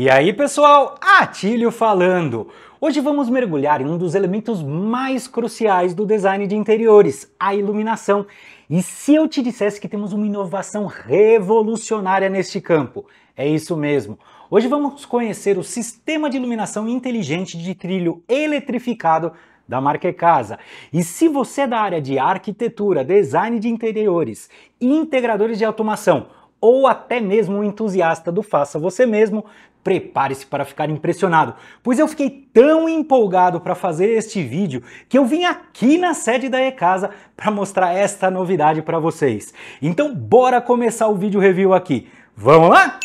E aí, pessoal, Atílio falando. Hoje vamos mergulhar em um dos elementos mais cruciais do design de interiores, a iluminação. E se eu te dissesse que temos uma inovação revolucionária neste campo? É isso mesmo. Hoje vamos conhecer o sistema de iluminação inteligente de trilho eletrificado da marca Casa. E se você é da área de arquitetura, design de interiores, integradores de automação ou até mesmo um entusiasta do faça você mesmo, prepare-se para ficar impressionado, pois eu fiquei tão empolgado para fazer este vídeo que eu vim aqui na sede da Ecasa para mostrar esta novidade para vocês. Então bora começar o vídeo review aqui. Vamos lá?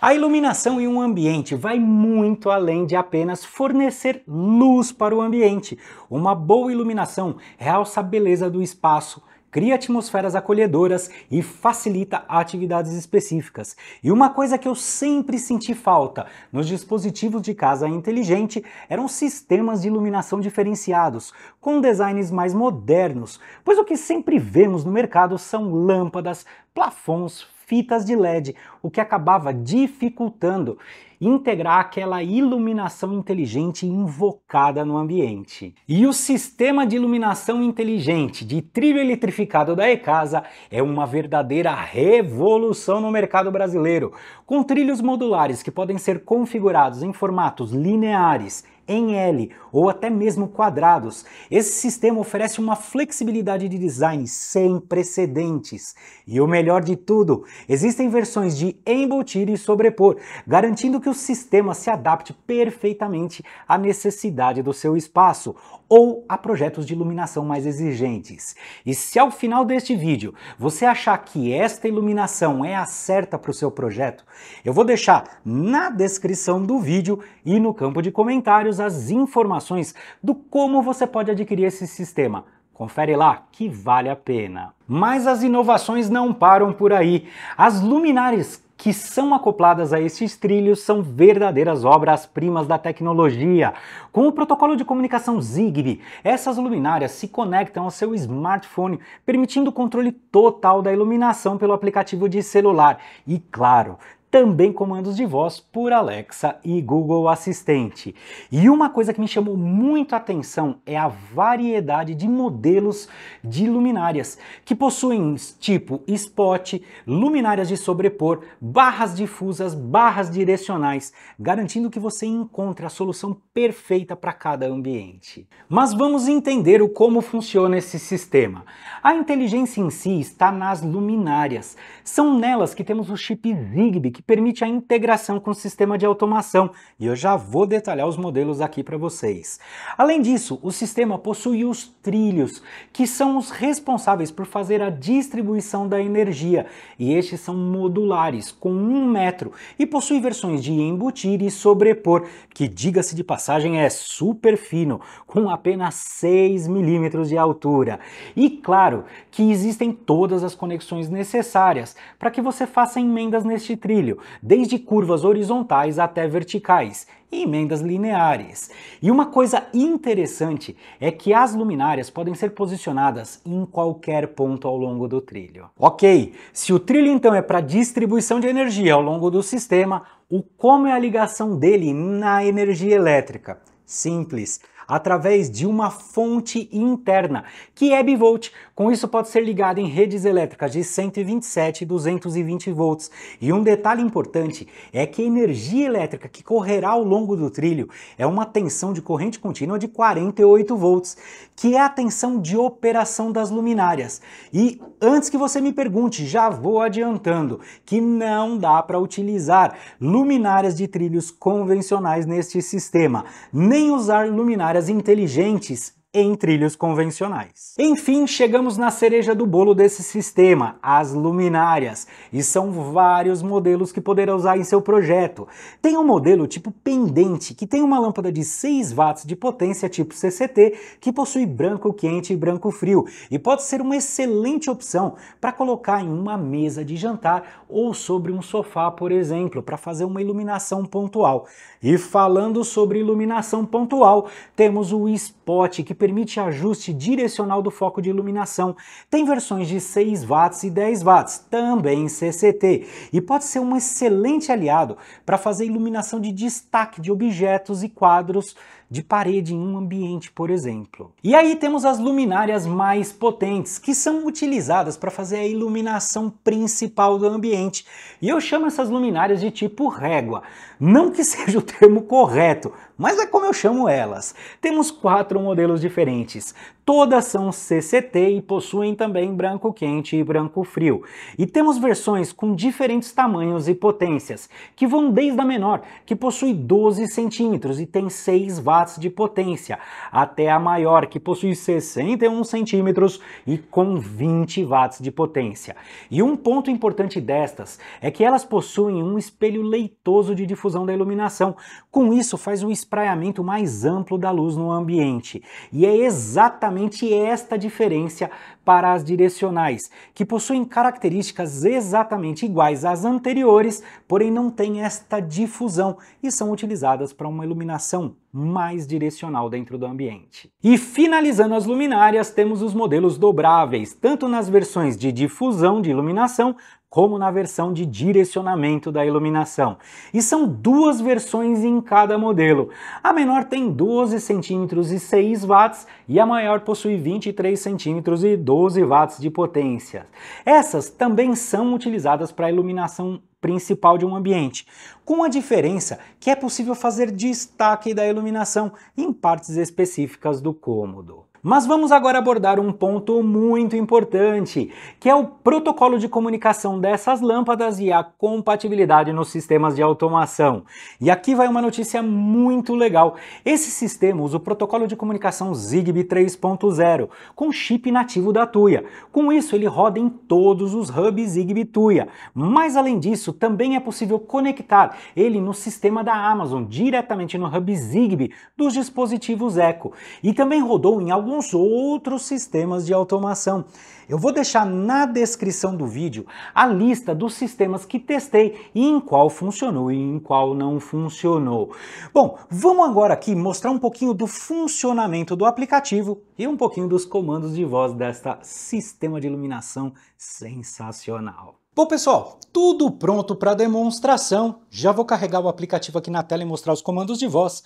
A iluminação em um ambiente vai muito além de apenas fornecer luz para o ambiente. Uma boa iluminação realça a beleza do espaço, cria atmosferas acolhedoras e facilita atividades específicas. E uma coisa que eu sempre senti falta nos dispositivos de casa inteligente eram sistemas de iluminação diferenciados, com designs mais modernos, pois o que sempre vemos no mercado são lâmpadas, plafons, fitas de LED, o que acabava dificultando integrar aquela iluminação inteligente invocada no ambiente. E o sistema de iluminação inteligente de trilho eletrificado da Ecasa é uma verdadeira revolução no mercado brasileiro, com trilhos modulares que podem ser configurados em formatos lineares, em L ou até mesmo quadrados. Esse sistema oferece uma flexibilidade de design sem precedentes. E o melhor de tudo, existem versões de embutir e sobrepor, garantindo que o sistema se adapte perfeitamente à necessidade do seu espaço ou a projetos de iluminação mais exigentes. E se ao final deste vídeo você achar que esta iluminação é a certa para o seu projeto, eu vou deixar na descrição do vídeo e no campo de comentários as informações do como você pode adquirir esse sistema. Confere lá que vale a pena. Mas as inovações não param por aí. As luminares que são acopladas a esses trilhos são verdadeiras obras-primas da tecnologia. Com o protocolo de comunicação Zigbee, essas luminárias se conectam ao seu smartphone, permitindo o controle total da iluminação pelo aplicativo de celular. E claro, também comandos de voz por Alexa e Google Assistente. E uma coisa que me chamou muito a atenção é a variedade de modelos de luminárias, que possuem tipo spot, luminárias de sobrepor, barras difusas, barras direcionais, garantindo que você encontre a solução perfeita para cada ambiente. Mas vamos entender o como funciona esse sistema. A inteligência em si está nas luminárias. São nelas que temos o chip Zigbee, que permite a integração com o sistema de automação, e eu já vou detalhar os modelos aqui para vocês. Além disso, o sistema possui os trilhos, que são os responsáveis por fazer a distribuição da energia, e estes são modulares, com um metro, e possui versões de embutir e sobrepor, que diga-se de passagem é super fino, com apenas 6 milímetros de altura. E claro que existem todas as conexões necessárias para que você faça emendas neste trilho, desde curvas horizontais até verticais, e emendas lineares. E uma coisa interessante é que as luminárias podem ser posicionadas em qualquer ponto ao longo do trilho. Ok, se o trilho então é para distribuição de energia ao longo do sistema, o como é a ligação dele na energia elétrica? Simples através de uma fonte interna, que é bivolt. Com isso pode ser ligado em redes elétricas de 127 e 220 volts. E um detalhe importante é que a energia elétrica que correrá ao longo do trilho é uma tensão de corrente contínua de 48 volts, que é a tensão de operação das luminárias. E antes que você me pergunte, já vou adiantando que não dá para utilizar luminárias de trilhos convencionais neste sistema, nem usar luminárias áreas inteligentes em trilhos convencionais. Enfim, chegamos na cereja do bolo desse sistema, as luminárias, e são vários modelos que poderá usar em seu projeto. Tem um modelo tipo pendente, que tem uma lâmpada de 6 watts de potência tipo CCT, que possui branco quente e branco frio, e pode ser uma excelente opção para colocar em uma mesa de jantar ou sobre um sofá, por exemplo, para fazer uma iluminação pontual. E falando sobre iluminação pontual, temos o spot que permite ajuste direcional do foco de iluminação. Tem versões de 6 watts e 10 watts, também CCT, e pode ser um excelente aliado para fazer iluminação de destaque de objetos e quadros de parede em um ambiente, por exemplo. E aí temos as luminárias mais potentes, que são utilizadas para fazer a iluminação principal do ambiente. E eu chamo essas luminárias de tipo régua. Não que seja o termo correto, mas é como eu chamo elas. Temos quatro modelos diferentes. Todas são CCT e possuem também branco quente e branco frio. E temos versões com diferentes tamanhos e potências, que vão desde a menor, que possui 12 centímetros e tem 6 watts de potência, até a maior, que possui 61 centímetros e com 20 watts de potência. E um ponto importante destas é que elas possuem um espelho leitoso de difusão da iluminação. Com isso, faz um espraiamento mais amplo da luz no ambiente. E é exatamente exatamente esta diferença para as direcionais, que possuem características exatamente iguais às anteriores, porém não têm esta difusão e são utilizadas para uma iluminação mais direcional dentro do ambiente. E finalizando as luminárias, temos os modelos dobráveis, tanto nas versões de difusão de iluminação como na versão de direcionamento da iluminação. E são duas versões em cada modelo. A menor tem 12 cm e 6 watts e a maior possui 23 cm e 12 12 watts de potência. Essas também são utilizadas para a iluminação principal de um ambiente, com a diferença que é possível fazer destaque da iluminação em partes específicas do cômodo. Mas vamos agora abordar um ponto muito importante, que é o protocolo de comunicação dessas lâmpadas e a compatibilidade nos sistemas de automação. E aqui vai uma notícia muito legal. Esse sistema usa o protocolo de comunicação Zigbee 3.0, com chip nativo da Tuya. Com isso, ele roda em todos os hubs Zigbee Tuya. Mas além disso, também é possível conectar ele no sistema da Amazon, diretamente no hub Zigbee dos dispositivos Echo. E também rodou em alguns alguns outros sistemas de automação. Eu vou deixar na descrição do vídeo a lista dos sistemas que testei e em qual funcionou e em qual não funcionou. Bom, vamos agora aqui mostrar um pouquinho do funcionamento do aplicativo e um pouquinho dos comandos de voz desta sistema de iluminação sensacional. Bom pessoal, tudo pronto para demonstração. Já vou carregar o aplicativo aqui na tela e mostrar os comandos de voz.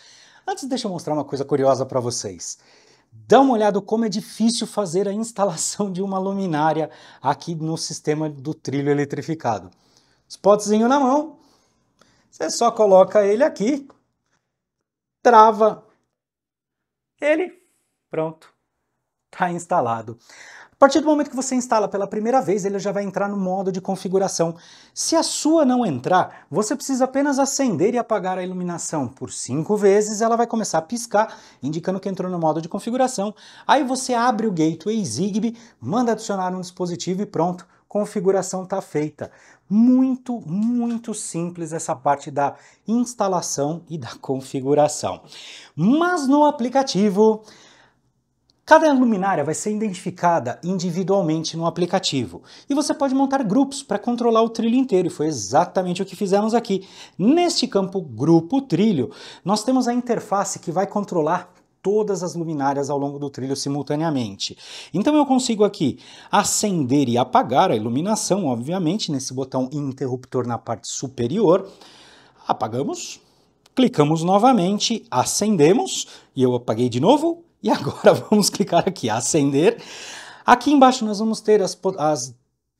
Antes deixa eu mostrar uma coisa curiosa para vocês. Dá uma olhada como é difícil fazer a instalação de uma luminária aqui no sistema do trilho eletrificado. Spotzinho na mão, você só coloca ele aqui, trava ele, pronto, está instalado. A partir do momento que você instala pela primeira vez, ele já vai entrar no modo de configuração. Se a sua não entrar, você precisa apenas acender e apagar a iluminação por cinco vezes, ela vai começar a piscar, indicando que entrou no modo de configuração. Aí você abre o gateway Zigbee, manda adicionar um dispositivo e pronto, configuração está feita. Muito, muito simples essa parte da instalação e da configuração. Mas no aplicativo Cada luminária vai ser identificada individualmente no aplicativo e você pode montar grupos para controlar o trilho inteiro, e foi exatamente o que fizemos aqui. Neste campo Grupo Trilho, nós temos a interface que vai controlar todas as luminárias ao longo do trilho simultaneamente. Então eu consigo aqui acender e apagar a iluminação, obviamente, nesse botão interruptor na parte superior. Apagamos, clicamos novamente, acendemos, e eu apaguei de novo, e agora vamos clicar aqui, acender. Aqui embaixo nós vamos ter as, as,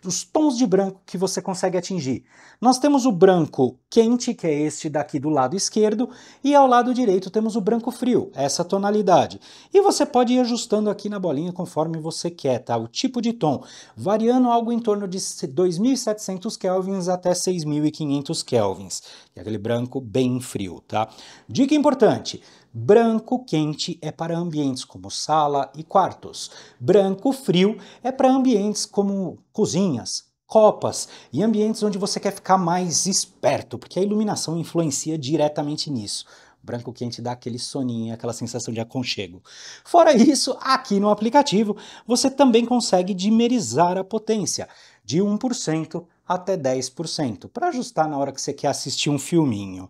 os tons de branco que você consegue atingir. Nós temos o branco quente, que é este daqui do lado esquerdo, e ao lado direito temos o branco frio, essa tonalidade. E você pode ir ajustando aqui na bolinha conforme você quer, tá? O tipo de tom, variando algo em torno de 2.700 kelvins até 6.500 kelvins. E aquele branco bem frio, tá? Dica importante, Branco quente é para ambientes como sala e quartos. Branco frio é para ambientes como cozinhas, copas e ambientes onde você quer ficar mais esperto, porque a iluminação influencia diretamente nisso. Branco quente dá aquele soninho, aquela sensação de aconchego. Fora isso, aqui no aplicativo você também consegue dimerizar a potência de 1% até 10% para ajustar na hora que você quer assistir um filminho.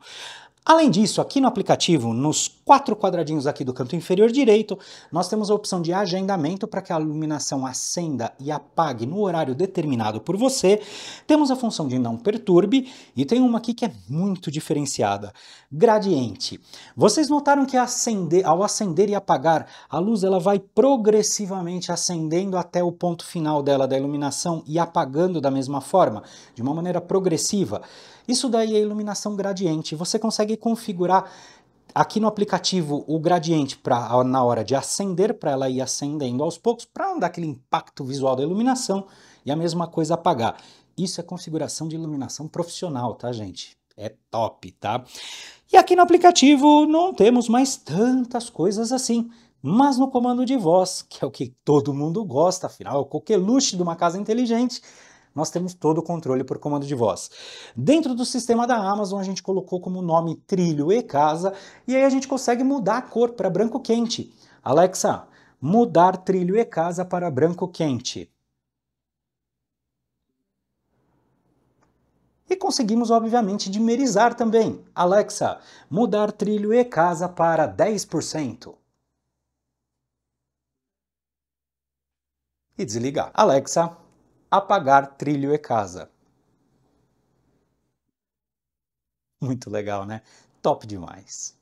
Além disso, aqui no aplicativo, nos quatro quadradinhos aqui do canto inferior direito, nós temos a opção de agendamento para que a iluminação acenda e apague no horário determinado por você. Temos a função de não perturbe e tem uma aqui que é muito diferenciada, gradiente. Vocês notaram que acender, ao acender e apagar, a luz ela vai progressivamente acendendo até o ponto final dela da iluminação e apagando da mesma forma, de uma maneira progressiva. Isso daí é iluminação gradiente. Você consegue configurar aqui no aplicativo o gradiente para na hora de acender, para ela ir acendendo aos poucos, para não dar aquele impacto visual da iluminação, e a mesma coisa apagar. Isso é configuração de iluminação profissional, tá, gente? É top, tá? E aqui no aplicativo não temos mais tantas coisas assim, mas no comando de voz, que é o que todo mundo gosta, afinal, qualquer é o coqueluche de uma casa inteligente, nós temos todo o controle por comando de voz. Dentro do sistema da Amazon, a gente colocou como nome trilho e casa, e aí a gente consegue mudar a cor para branco quente. Alexa, mudar trilho e casa para branco quente. E conseguimos, obviamente, dimerizar também. Alexa, mudar trilho e casa para 10%. E desligar. Alexa, apagar trilho e casa. Muito legal, né? Top demais.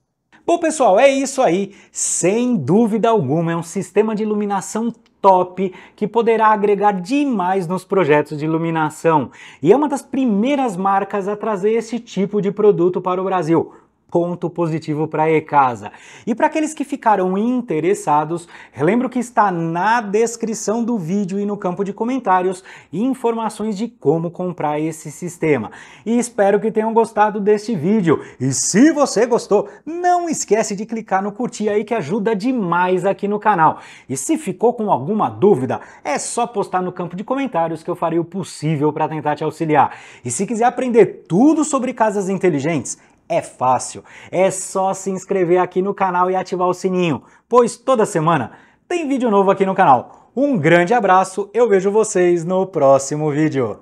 Bom, pessoal, é isso aí. Sem dúvida alguma, é um sistema de iluminação top que poderá agregar demais nos projetos de iluminação. E é uma das primeiras marcas a trazer esse tipo de produto para o Brasil ponto positivo para a Ecasa. E para aqueles que ficaram interessados, lembro que está na descrição do vídeo e no campo de comentários informações de como comprar esse sistema. E espero que tenham gostado deste vídeo. E se você gostou, não esquece de clicar no curtir aí que ajuda demais aqui no canal. E se ficou com alguma dúvida, é só postar no campo de comentários que eu farei o possível para tentar te auxiliar. E se quiser aprender tudo sobre casas inteligentes, é fácil, é só se inscrever aqui no canal e ativar o sininho, pois toda semana tem vídeo novo aqui no canal. Um grande abraço, eu vejo vocês no próximo vídeo.